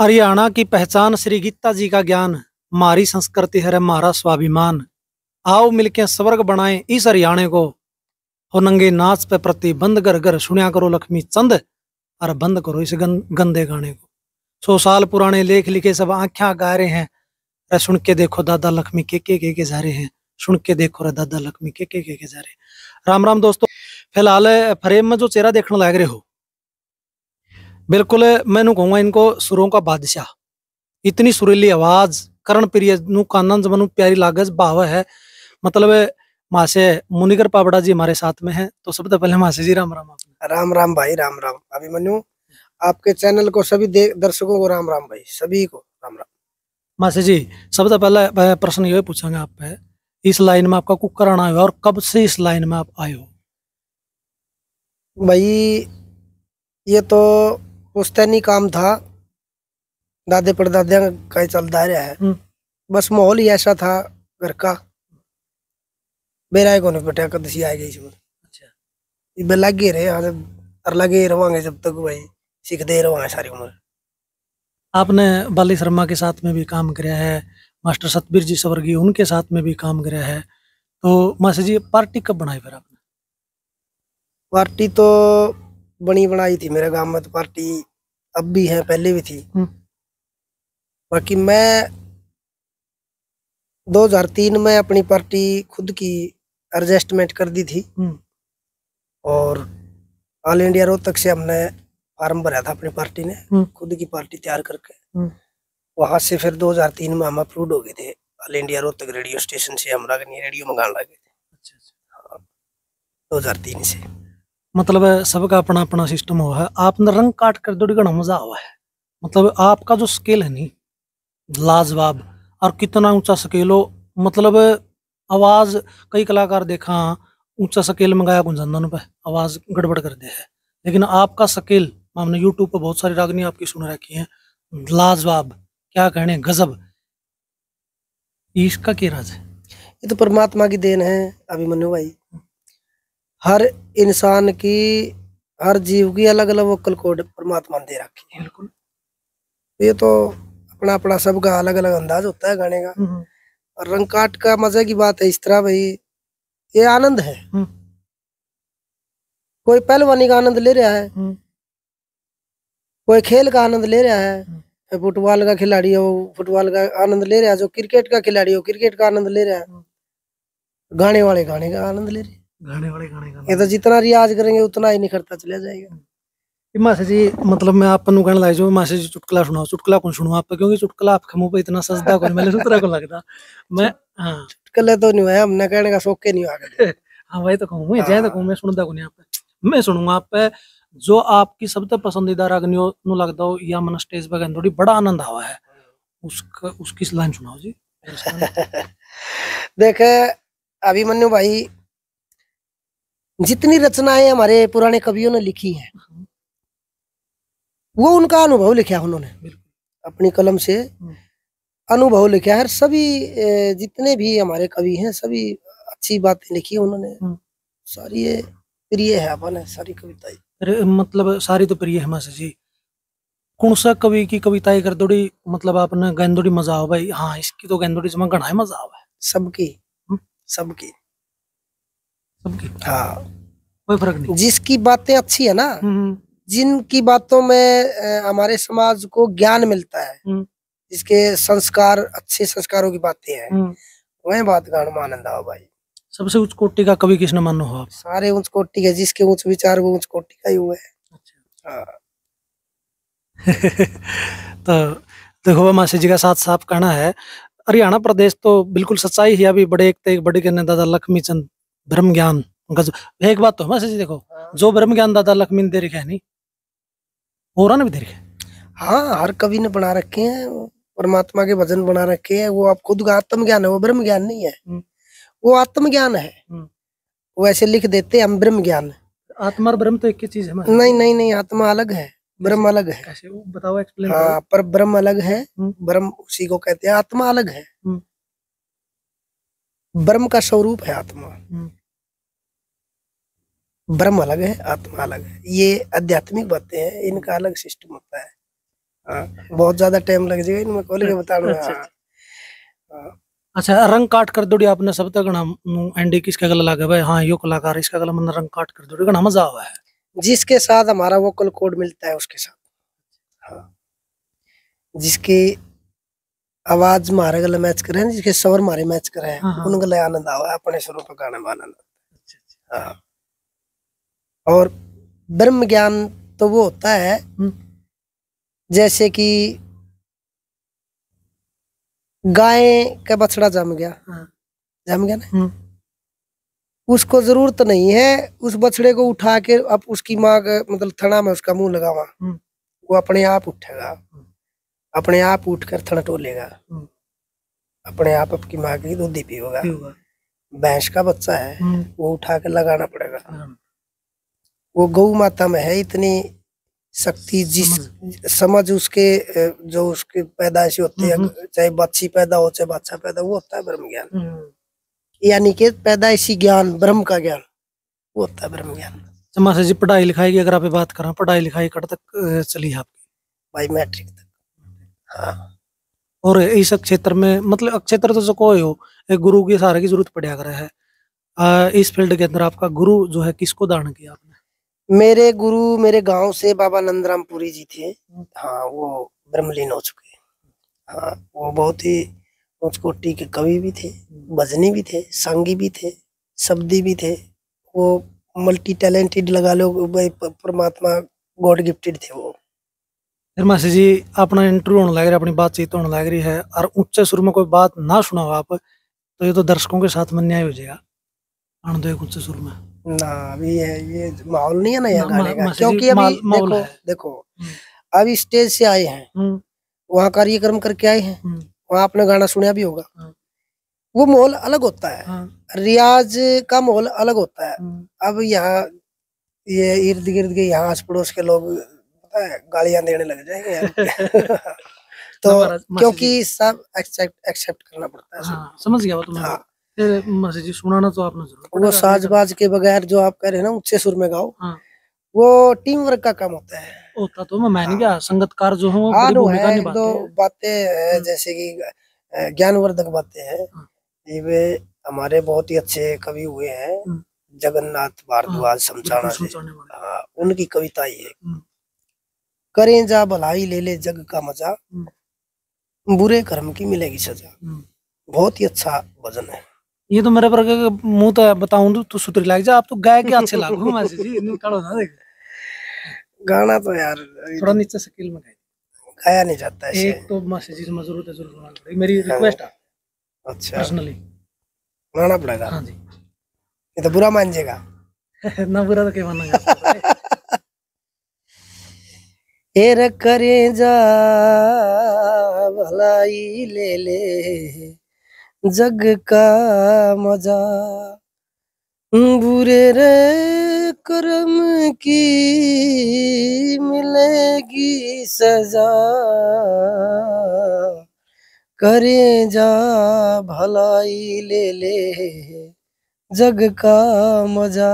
हरियाणा की पहचान श्री गीता जी का ज्ञान मारी संस्कृति है मारा स्वाभिमान आओ मिलके स्वर्ग बनाए इस हरियाणा को हो नंगे नाच पे प्रतिबंध घर घर सुनया करो लक्ष्मी चंद और बंद करो इस गं, गंदे गाने को सौ साल पुराने लेख लिखे सब आख्या गा रहे हैं अरे सुन के देखो दादा लक्ष्मी के के के के जा रहे हैं सुन के देखो रे दादा लक्ष्मी के के के के जा रहे हैं राम राम दोस्तों फिलहाल फ्रेम में जो चेहरा देखने लग रहे हो बिल्कुल मैं ਕਹੂੰਗਾ इनको सुरों का बादशाह इतनी सुरीली आवाज करण प्रिय कानन जमनु प्यारी लागज भाव है मतलब मासे मुनिकर पाबड़ा जी हमारे साथ में है तो सबसे पहले मासे जी राम राम राम राम भाई राम राम अभी मनु आपके चैनल को सभी दर्शकों को राम राम भाई सभी को राम राम मासे जी सबसे पहले प्रश्न ये पूछेंगे आप पे इस लाइन में आपका कुकर आना हुआ और कब से इस लाइन में आप आए हो भाई ये तो पुश्तैनी काम था दादे पड़दाद का चलता रहा है हम्म। बस माहौल ही ऐसा था घर का बेराए कौन नहीं पटा कदसी आ गई इसमें अच्छा लगे रहे हाँ जब और जब तक भाई सीखते रहेंगे सारी उम्र आपने बाली शर्मा के साथ में भी काम किया है मास्टर सतबीर जी सवर्गी उनके साथ में भी काम किया है तो मास्टर जी पार्टी कब बनाई फिर आपने पार्टी तो बनी बनाई थी मेरे गांव में तो पार्टी अब भी है पहले भी थी हम्म। बाकी मैं 2003 में अपनी पार्टी खुद की एडजस्टमेंट कर दी थी हम्म। और ऑल इंडिया रोहतक से हमने फार्म भरा था अपनी पार्टी ने हम्म। खुद की पार्टी तैयार करके वहां से फिर 2003 में हम अप्रूव हो गए थे all India Rohtak radio station से हम रेडियो मंगाने लगे थे अच्छा अच्छा हाँ दो से मतलब सबका अपना अपना सिस्टम हुआ है आपने रंग काट कर दौड़ी तो का मजा हुआ है मतलब आपका जो स्केल है नी लाजवाब और कितना ऊंचा स्केल हो मतलब आवाज कई कलाकार देखा ऊंचा स्केल मंगाया गुंजंदन पे आवाज गड़बड़ कर दे है लेकिन आपका स्केल हमने यूट्यूब पर बहुत सारी रागनी आपकी सुन रखी है लाजवाब क्या कहने गजब इसका क्या राज है ये तो परमात्मा की देन है अभिमन्यु भाई हर इंसान की हर जीव की अलग अलग वोकल कोड परमात्मा ने दे रखी है बिल्कुल ये तो अपना अपना सबका अलग अलग अंदाज होता है गाने का हम्म, हम्म। और रंगकाट का मजे की बात है इस तरह भाई ये आनंद है हम्म। कोई पहलवानी का आनंद ले रहा है कोई खेल का आनंद ले रहा है फुटबॉल का खिलाड़ी हो फुटबॉल का आनंद ले रहा है जो क्रिकेट का खिलाड़ी हो क्रिकेट का आनंद ले रहा है गाने वाले गाने का आनंद ले रहे गाने वाले गाने गाने ये तो जितना रियाज करेंगे उतना ही निखरता चला जाएगा मासी जी मतलब मैं आपन गाने लाइ जो मासी जी चुटकुला सुनाओ चुटकुला कौन सुनो आप क्योंकि चुटकुला आपके मुंह पे इतना सजदा कौन मेरे सुतरा को लगता मैं हां चुटकुले तो नहीं है हमने कहने का शौक के नहीं आगे हां वही तो कहूं मैं जाए तो कहूं मैं सुनदा को नहीं आप मैं सुनूंगा आप जो आपकी सबसे तो पसंदीदा रागनी नु लगता हो या मन स्टेज पे थोड़ी बड़ा आनंद आवा है उसका उसकी लाइन सुनाओ जी देखे अभिमन्यु भाई जितनी रचनाएं हमारे पुराने कवियों ने लिखी हैं वो उनका अनुभव लिखा उन्होंने अपनी कलम से हम्म। अनुभव लिखा है सभी जितने भी हमारे कवि हैं सभी अच्छी बातें लिखी है उन्होंने हम्म। सारी ये प्रिय है अपने सारी कविताएं मतलब सारी तो प्रिय है जी कौन सा कवि की कविता कर दौड़ी मतलब आपने गेंदोड़ी मजा आओ भाई हाँ इसकी तो गेंदोड़ी जमा घना मजा आवा सबकी हम्म। सबकी सबकी हाँ कोई फर्क नहीं जिसकी बातें अच्छी है ना हम्म, हम्म। जिनकी बातों में हमारे समाज को ज्ञान मिलता है हम्म। जिसके संस्कार अच्छे संस्कारों की बातें हैं वह बात का आनंद आओ भाई सबसे उच्च कोटि का कभी किसने मानो हो आप सारे उच्च कोटि के जिसके उच्च विचार वो उच्च कोटि का ही हुआ है अच्छा। हाँ। तो देखो मासी जी का साथ साफ कहना है हरियाणा प्रदेश तो बिल्कुल सच्चाई ही अभी बड़े एक तो बड़े कहने दादा लक्ष्मी चंद ब्रह्म ज्ञान एक बात तो हमेशा देखो हाँ। जो ब्रह्म ज्ञान दादा लक्ष्मी ने दे रखा है नी और ने भी दे रखे हाँ हर कवि ने बना रखे हैं परमात्मा के भजन बना रखे हैं वो आप खुद का आत्म ज्ञान है वो ब्रह्म ज्ञान नहीं है हम्म। वो आत्म ज्ञान है हम्म। वो ऐसे लिख देते हम ब्रह्म ज्ञान आत्मा और ब्रह्म तो एक ही चीज है मतलब। नहीं नहीं नहीं आत्मा अलग है ब्रह्म अलग है कैसे वो बताओ एक्सप्लेन हाँ पर ब्रह्म अलग है हम्म। ब्रह्म उसी को कहते हैं आत्मा अलग है ब्रह्म का स्वरूप है आत्मा हम्म। ब्रह्म अलग है आत्मा अलग है ये आध्यात्मिक बातें हैं इनका अलग सिस्टम होता है आ, हाँ, बहुत ज्यादा टाइम लग जाएगा इनमें खोल के बता रहा अच्छा, अच्छा रंग काट कर दोड़ी आपने सब तक नाम एंडी किसका गला लगा भाई हाँ यो कलाकार इसका गला मैंने रंग काट कर दोड़ी मजा आवा है जिसके साथ हमारा वोकल कोड मिलता है उसके साथ हाँ जिसके आवाज मारे गले मैच करे जिसके सवर मारे मैच करे हैं हाँ, हाँ। उन गले आनंद आवा अपने स्वरूप गाने में आनंद हाँ। और ब्रह्म ज्ञान तो वो होता है हम्म। जैसे कि गाय का बछड़ा जम गया हाँ। जम गया ना हम्म। उसको जरूरत नहीं है उस बछड़े को उठा के अब उसकी माँ मतलब थड़ा में उसका मुंह लगावा हम्म। वो अपने आप उठेगा अपने आप उठ कर टोलेगा हम्म। अपने आप आपकी माँ की दूध पीओगा भैंस का बच्चा है हम्म। वो उठा कर लगाना पड़ेगा हम्म। वो गौ माता में है इतनी शक्ति जिस समझ उसके जो उसके पैदाइश होती है चाहे बच्ची पैदा हो चाहे बच्चा पैदा वो होता है ब्रह्म ज्ञान यानी कि पैदाइशी ज्ञान ब्रह्म का ज्ञान वो होता है ब्रह्म ज्ञान अच्छा, जी पढ़ाई लिखाई की अगर आप बात करें पढ़ाई लिखाई कट तक चली है आपकी भाई मैट्रिक तक और इस क्षेत्र में मतलब क्षेत्र तो जो हो एक गुरु के सहारे की जरूरत पड़ा कर है आ, इस फील्ड के अंदर आपका गुरु जो है किसको दान किया आपने मेरे गुरु मेरे गांव से बाबा नंदराम पुरी जी थे हाँ वो ब्रह्मलीन हो चुके हाँ वो बहुत ही उच्च कोटि के कवि भी थे भजनी भी थे संगी भी थे शब्दी भी थे वो मल्टी टैलेंटेड लगा लो परमात्मा गॉड गिफ्टेड थे वो फिर मासी जी अपना इंटरव्यू होने लग रहा अपनी बातचीत होने लग रही है और ऊंचे सुर में कोई बात ना सुना आप तो ये तो दर्शकों के साथ मन न्याय हो जाएगा आन दो ऊंचे सुर में ना अभी ये ये माहौल नहीं है ना यहाँ गाने का क्योंकि अभी देखो देखो हम्म। अभी स्टेज से आए हैं हम्म। वहाँ कार्यक्रम करके आए हैं हम्म। वहाँ आपने गाना सुना भी होगा हाँ। वो माहौल अलग होता है हाँ। रियाज का माहौल अलग होता है अब यहाँ ये इर्द गिर्द के यहाँ आस पड़ोस के लोग गालियां देने लग जाएंगे तो क्योंकि सब एक्सेप्ट एक्सेप्ट करना पड़ता है हाँ, समझ गया तो हाँ। जी सुनाना तो आपने जरूर वो तो- साजबाज के बगैर जो आप कह रहे हैं ना उच्चे सुर में गाओ हाँ। वो टीम वर्क का काम होता है होता तो मैं क्या हाँ। संगतकार जो है वो हाँ, तो है, दो बातें हाँ। जैसे कि ज्ञानवर्धक बातें हैं हाँ। वे हमारे बहुत ही अच्छे कवि हुए हैं जगन्नाथ भारद्वाज समझाना उनकी कविता ही है करें जा भलाई ले ले जग का मजा हम्म। बुरे कर्म की मिलेगी सजा हम्म। बहुत ही अच्छा भजन है ये तो मेरे पर मुंह तो बताऊं तो, तो सुतरी लाग जा आप तो गाय के अच्छे मासी जी ना देख गाना तो यार थोड़ा नीचे स्केल में गाए गाया नहीं जाता है एक तो मासी जी जरूरत है जरूर सुनाना मेरी रिक्वेस्ट हाँ। है अच्छा पर्सनली गाना पड़ेगा हां जी ये तो बुरा मान जाएगा ना बुरा तो के मानेगा एर करे जा भलाई ले ले जग का मजा बुरे रे कर्म की मिलेगी सजा करे जा भलाई ले ले जग का मजा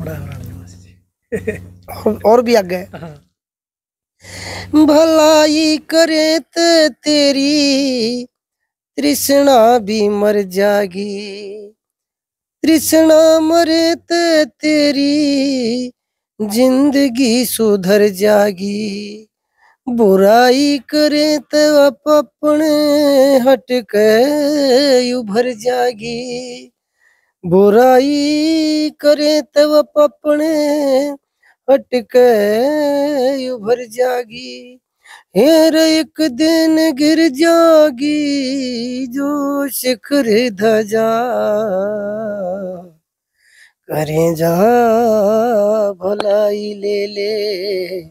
बड़ा और भी आगे भलाई करे ते तेरी तृष्णा भी मर जागी तृष्णा मरे ते तेरी जिंदगी सुधर जागी बुराई करे तो आप अपने हट के उभर जागी बुराई करे तो आप अपने हटके उभर जागी हेर एक दिन गिर जागी जो शिखर धजा करें जा भलाई ले ले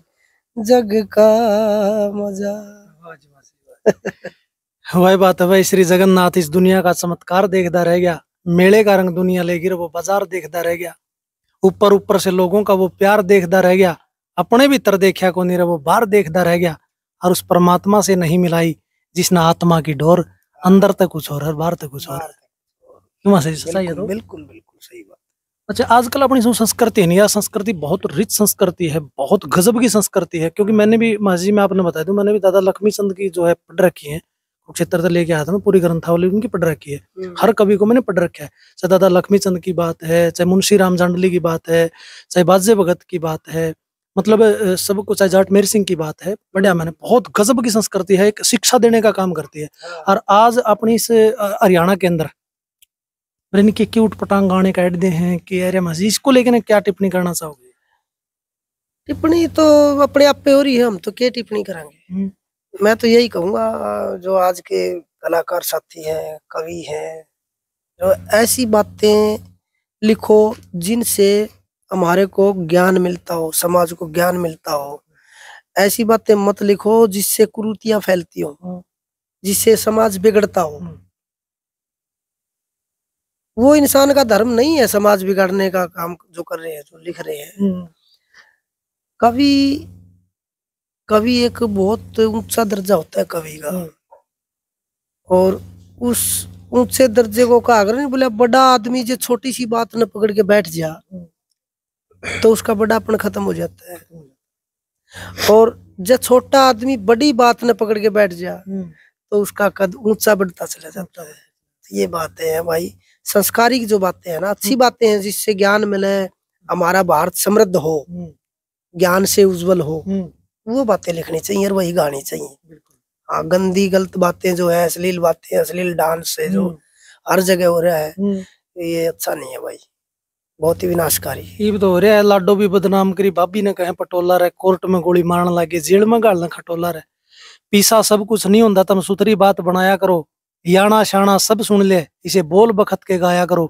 जग का मजा वही बात है भाई श्री जगन्नाथ इस दुनिया का चमत्कार देखता रह गया मेले का रंग दुनिया ले गिर वो बाजार देखता रह गया ऊपर ऊपर से लोगों का वो प्यार देखता रह गया अपने भीतर देखा को नहीं वो बाहर देखता रह गया और उस परमात्मा से नहीं मिलाई जिसने आत्मा की डोर अंदर तक कुछ और हर बार तक कुछ और क्यों सही सही तो? बिल्कुल बिल्कुल सही बात अच्छा आजकल अपनी जो संस्कृति है यह संस्कृति बहुत रिच संस्कृति है बहुत गजब की संस्कृति है क्योंकि मैंने भी माजी में आपने बताया था मैंने भी दादा लक्ष्मी चंद की जो है पढ़ रखी है कुरुक्षेत्र से लेके आया था मैं पूरी ग्रंथावली उनकी पढ़ रखी है हम्म। हर कवि को मैंने पढ़ रखा है चाहे दादा लक्ष्मी चंद की बात है चाहे मुंशी राम जांडली की बात है चाहे बाज्य भगत की बात है मतलब सब कुछ चाहे जाट मेर सिंह की बात है बढ़िया मैंने बहुत गजब की संस्कृति है एक शिक्षा देने का काम करती है हाँ। और आज अपनी इस हरियाणा के अंदर इनके क्यूट पटांग गाने का एड दे हैं कि अरे मजी इसको लेकर क्या टिप्पणी करना चाहोगे टिप्पणी तो अपने आप पे हो रही है हम तो क्या टिप्पणी करेंगे हम्म। मैं तो यही कहूंगा जो आज के कलाकार साथी हैं कवि हैं जो ऐसी बातें लिखो जिनसे हमारे को ज्ञान मिलता हो समाज को ज्ञान मिलता हो ऐसी बातें मत लिखो जिससे कुरूतियां फैलती हो हम्म। जिससे समाज बिगड़ता हो हम्म। वो इंसान का धर्म नहीं है समाज बिगाड़ने का काम जो कर रहे हैं जो लिख रहे हैं हम्म। कभी कवि एक बहुत ऊंचा दर्जा होता है कवि का हाँ। और उस ऊंचे दर्जे को कहा नहीं बोले बड़ा आदमी जो छोटी सी बात न पकड़ के बैठ जा तो उसका बड़ापन खत्म हो जाता है और जब छोटा आदमी बड़ी बात न पकड़ के बैठ जा हम्म। तो उसका कद ऊंचा बढ़ता चला जाता है ये बातें हैं भाई संस्कारिक जो बातें हैं ना अच्छी हम्म। बातें हैं जिससे ज्ञान मिले हमारा भारत समृद्ध हो हम्म। ज्ञान से उज्जवल हो वो बातें लिखनी चाहिए और वही गानी चाहिए हाँ गंदी गलत बातें जो है अश्लील बातें अश्लील डांस है जो हम्म। हर जगह हो रहा है हम्म। ये अच्छा नहीं है भाई बहुत ही विनाशकारी ये तो हो रहा है लाडो भी बदनाम करी भाभी ने कहे पटोला रे कोर्ट में गोली मारन लगे जेल में गालना खटोला रे पीसा सब कुछ नहीं होता तुम सुथरी बात बनाया करो याना शाना सब सुन ले इसे बोल बखत के गाया करो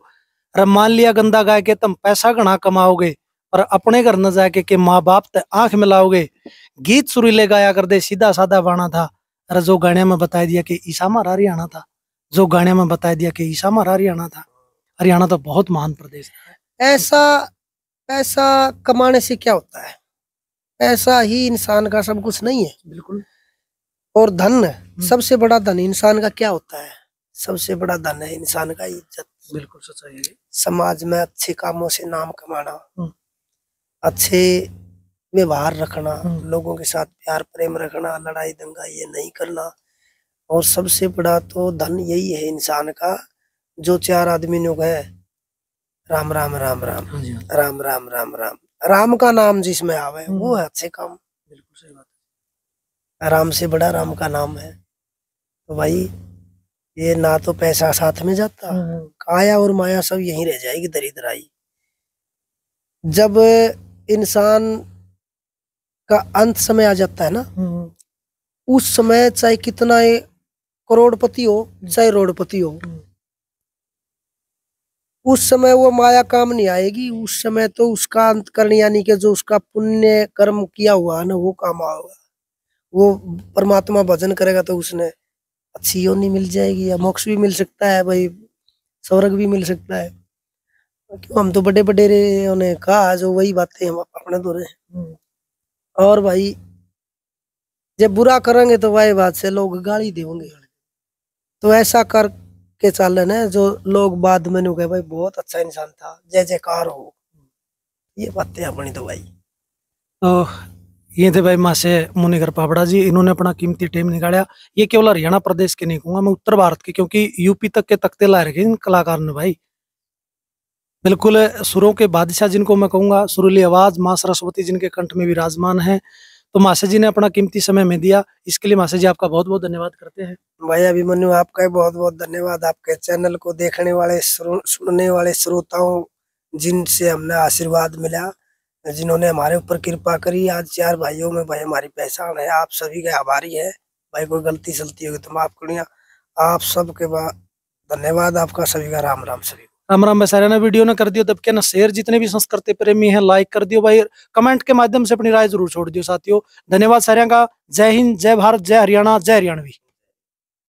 अरे मान लिया गंदा गाय के तुम पैसा घना कमाओगे पर अपने घर न जाके के माँ बाप ते आंख मिलाओगे गीत सुरीले गाया कर दे सीधा साधा वाणा था अरे जो गाने में बता दिया कि ईसा मारा हरियाणा था जो गाने में बता दिया कि ईसा मारा हरियाणा था हरियाणा तो बहुत महान प्रदेश है ऐसा पैसा कमाने से क्या होता है पैसा ही इंसान का सब कुछ नहीं है बिल्कुल और धन हम्म। सबसे बड़ा धन इंसान का क्या होता है सबसे बड़ा धन है इंसान का इज्जत बिल्कुल सच्चाई समाज में अच्छे कामों से नाम कमाना हम्म। अच्छे व्यवहार रखना हम्म। लोगों के साथ प्यार प्रेम रखना लड़ाई दंगा ये नहीं करना और सबसे बड़ा तो धन यही है इंसान का जो चार आदमी ने गए राम राम राम राम हाँ हाँ। राम राम राम राम राम का नाम जिसमें आवे हम्म। वो है अच्छे काम बिल्कुल सही बात राम से बड़ा राम का नाम है तो भाई ये ना तो पैसा साथ में जाता हम्म। काया और माया सब यहीं रह जाएगी दरिद्राई जब इंसान का अंत समय आ जाता है ना हम्म, हम्म। उस समय चाहे कितना करोड़पति हो हम्म। चाहे रोडपति हो उस समय वो माया काम नहीं आएगी उस समय तो उसका अंत करण यानी कि जो उसका पुण्य कर्म किया हुआ है ना वो काम आएगा वो परमात्मा भजन करेगा तो उसने अच्छी योनि मिल जाएगी या मोक्ष भी मिल सकता है भाई स्वर्ग भी मिल सकता है क्यों हम तो बड़े बड़े रे उन्हें कहा जो वही बातें हम अपने तो रहे हम्म। और भाई जब बुरा करेंगे तो वही बात से लोग गाली देंगे तो ऐसा कर के चल है जो लोग बाद में कहे भाई बहुत अच्छा इंसान था जय जयकार हो ये बातें अपनी तो भाई तो ये थे भाई मासे मुनिगर पापड़ा जी इन्होंने अपना कीमती टेम निकाला ये केवल हरियाणा प्रदेश के नहीं कहूंगा मैं उत्तर भारत के क्योंकि यूपी तक के तख्ते लाए रखे इन कलाकार ने भाई बिल्कुल सुरों के बादशाह जिनको मैं कहूँगा सुरली आवाज़ माँ सरस्वती जिनके कंठ में विराजमान है तो मासा जी ने अपना कीमती समय में दिया इसके लिए मासा जी आपका बहुत बहुत धन्यवाद करते हैं भाई अभिमन्यु आपका बहुत बहुत धन्यवाद आपके चैनल को देखने वाले सुनने वाले श्रोताओं जिनसे हमने आशीर्वाद मिला जिन्होंने हमारे ऊपर कृपा करी आज चार भाइयों में भाई हमारी पहचान है आप सभी के आभारी है भाई कोई गलती सलती होगी तो माफ करिए आप सबके धन्यवाद आपका सभी का राम राम सभी राम राम सारे ने वीडियो ने कर दियो दबके ना शेयर जितने भी संस्कृति प्रेमी हैं लाइक कर दियो भाई कमेंट के माध्यम से अपनी राय जरूर छोड़ दियो साथियों धन्यवाद सारे का जय हिंद जय भारत जय हरियाणा जय हरियाणवी